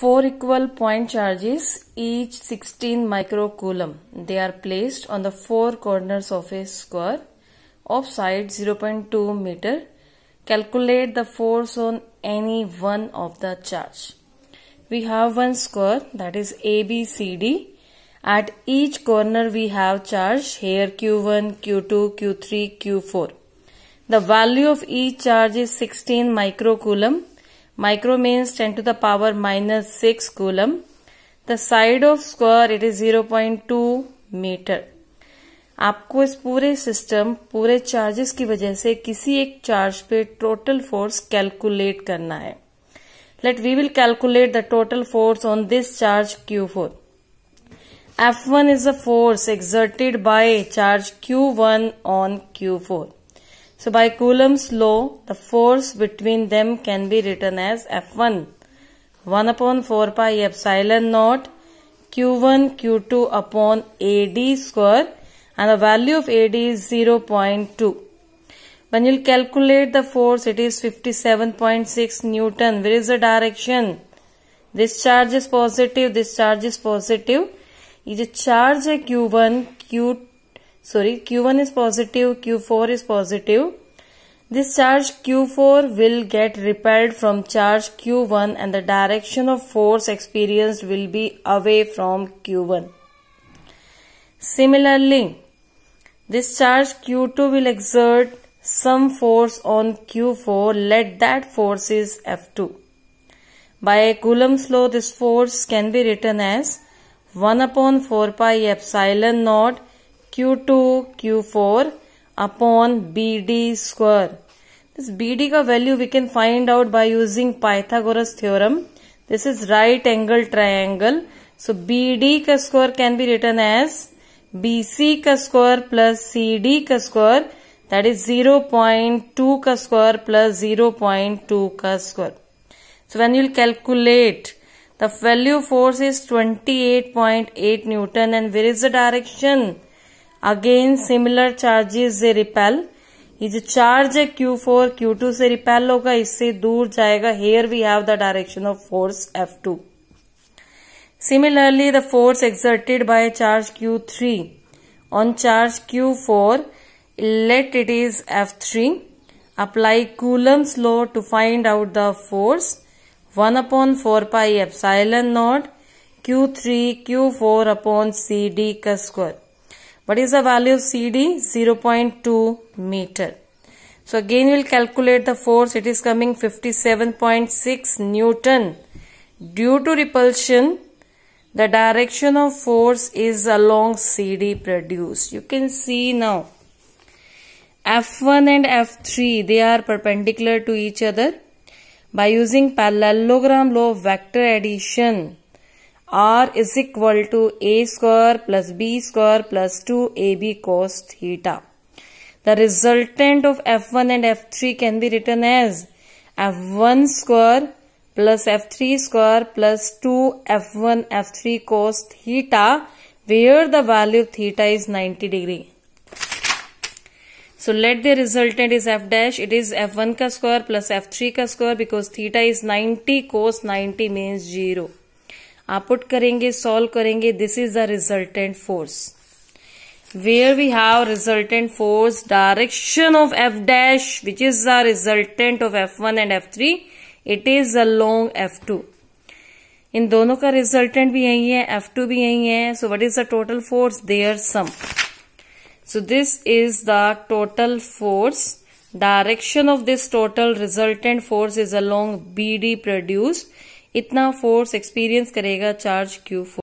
Four equal point charges, each 16 microcoulomb. They are placed on the four corners of a square of side 0.2 meter. Calculate the force on any one of the charge. We have one square that is ABCD. At each corner we have charge here Q1, Q2, Q3, Q4. The value of each charge is 16 microcoulomb ten to the power minus six coulomb the side of square it is zero is two metre आपको इस पूरे system पूरे charges की वजह से किसी एक charge पे टोटल फोर्स कैलकुलेट करना है let we will calculate the total force on this charge Q4. F1 F one is a force exerted by charge Q1 on Q4. So by Coulomb's law, the force between them can be written as F1. 1 upon 4 pi epsilon naught Q1 Q2 upon AD square and the value of AD is 0 0.2. When you calculate the force, it is 57.6 Newton. Where is the direction? This charge is positive, this charge is positive. ये charge charge q है Q1, Q2 sorry q1 is positive q4 is positive this charge q4 will get repelled from charge q1 and the direction of force experienced will be away from q1 similarly this charge q2 will exert some force on q4 let that force is f2 by Coulomb's law, this force can be written as 1 upon 4 pi epsilon naught Q2, Q4 upon BD square. This BD ka value we can find out by using Pythagoras theorem. This is right angle triangle. So BD ka square can be written as BC ka square plus CD ka square that is 0.2 ka square plus 0.2 ka square. So when you calculate the value force is 28.8 Newton and where is the direction? Again similar charges से repel ये जो charge है Q four Q two से repel होगा इससे दूर जाएगा here we have the direction of force F two similarly the force exerted by charge Q three on charge Q four let it is F three apply coulomb slow to find out the force one upon four pi epsilon naught Q three Q four upon C D का square What is the value of CD? 0.2 meter. So again we will calculate the force. It is coming 57.6 Newton. Due to repulsion, the direction of force is along CD produced. You can see now. F1 and F3, they are perpendicular to each other. By using parallelogram law of vector addition, R is equal to A square plus B square plus two A B cos theta the resultant of F one and F three can be return as F one square plus F three square plus two F one F three cos theta where the value of theta is ninety degree so let the resultant is F dash it is F one का square plus F three का square because theta is ninety cos ninety means zero आप put करेंगे solve करेंगे this is the resultant force where we have resultant force direction of F dash which is the resultant of F one and F three it is along F two इन दोनों का resultant भी यही है F two भी यही है so what is the total force their sum so this is the total force direction of this total resultant force is along B D produced इतना फोर्स एक्सपीरियंस करेगा चार्ज क्यू